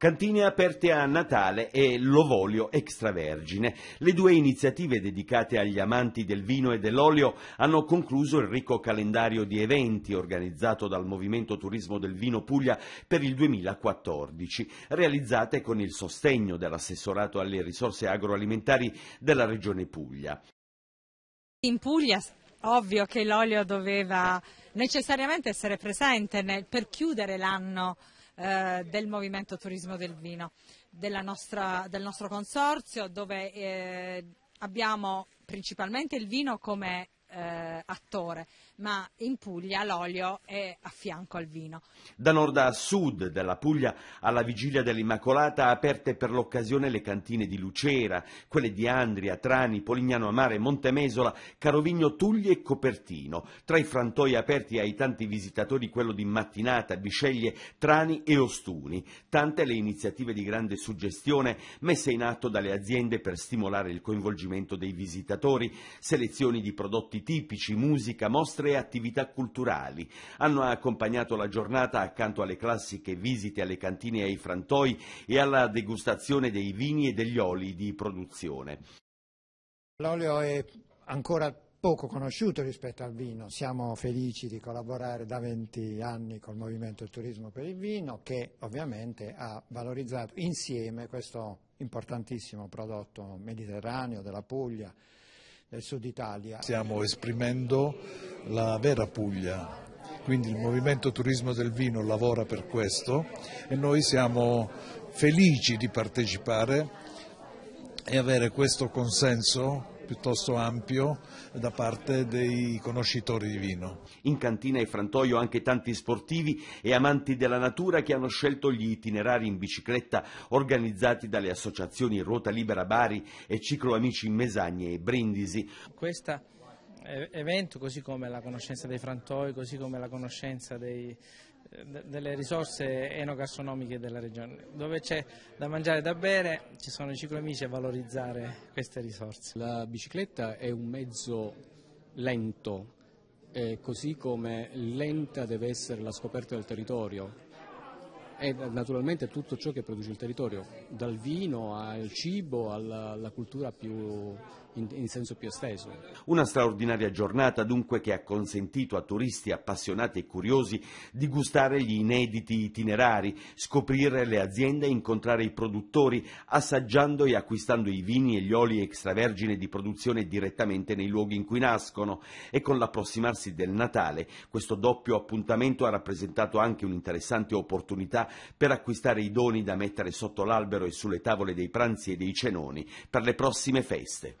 Cantine aperte a Natale e l'Ovolio Extravergine. Le due iniziative dedicate agli amanti del vino e dell'olio hanno concluso il ricco calendario di eventi organizzato dal Movimento Turismo del Vino Puglia per il 2014, realizzate con il sostegno dell'assessorato alle risorse agroalimentari della Regione Puglia. In Puglia ovvio che l'olio doveva necessariamente essere presente per chiudere l'anno eh, del Movimento Turismo del Vino, nostra, del nostro consorzio dove eh, abbiamo principalmente il vino come eh, attore, ma in Puglia l'olio è a fianco al vino. Da nord a sud, della Puglia alla vigilia dell'Immacolata, aperte per l'occasione le cantine di Lucera, quelle di Andria, Trani, Polignano Amare, Montemesola, Carovigno, Tuglie e Copertino. Tra i frantoi aperti ai tanti visitatori quello di Mattinata, Bisceglie, Trani e Ostuni. Tante le iniziative di grande suggestione messe in atto dalle aziende per stimolare il coinvolgimento dei visitatori, selezioni di prodotti prodotti tipici, musica, mostre e attività culturali. Hanno accompagnato la giornata accanto alle classiche visite alle cantine e ai frantoi e alla degustazione dei vini e degli oli di produzione. L'olio è ancora poco conosciuto rispetto al vino, siamo felici di collaborare da 20 anni col Movimento del Turismo per il Vino che ovviamente ha valorizzato insieme questo importantissimo prodotto mediterraneo della Puglia del sud Italia. Stiamo esprimendo la vera Puglia, quindi il Movimento Turismo del Vino lavora per questo e noi siamo felici di partecipare e avere questo consenso piuttosto ampio da parte dei conoscitori di vino. In cantina e frantoio anche tanti sportivi e amanti della natura che hanno scelto gli itinerari in bicicletta organizzati dalle associazioni Ruota Libera Bari e Ciclo Amici in Mesagne e Brindisi. Questa evento, così come la conoscenza dei frantoi, così come la conoscenza dei, delle risorse enogastronomiche della regione. Dove c'è da mangiare e da bere ci sono i ciclomici a valorizzare queste risorse. La bicicletta è un mezzo lento, eh, così come lenta deve essere la scoperta del territorio e naturalmente tutto ciò che produce il territorio, dal vino al cibo alla, alla cultura più, in, in, senso più esteso. Una straordinaria giornata dunque che ha consentito a turisti appassionati e curiosi di gustare gli inediti itinerari, scoprire le aziende, e incontrare i produttori, assaggiando e acquistando i vini e gli oli extravergine di produzione direttamente nei luoghi in cui nascono e con l'approssimarsi del Natale questo doppio appuntamento ha rappresentato anche un'interessante opportunità per acquistare i doni da mettere sotto l'albero e sulle tavole dei pranzi e dei cenoni per le prossime feste.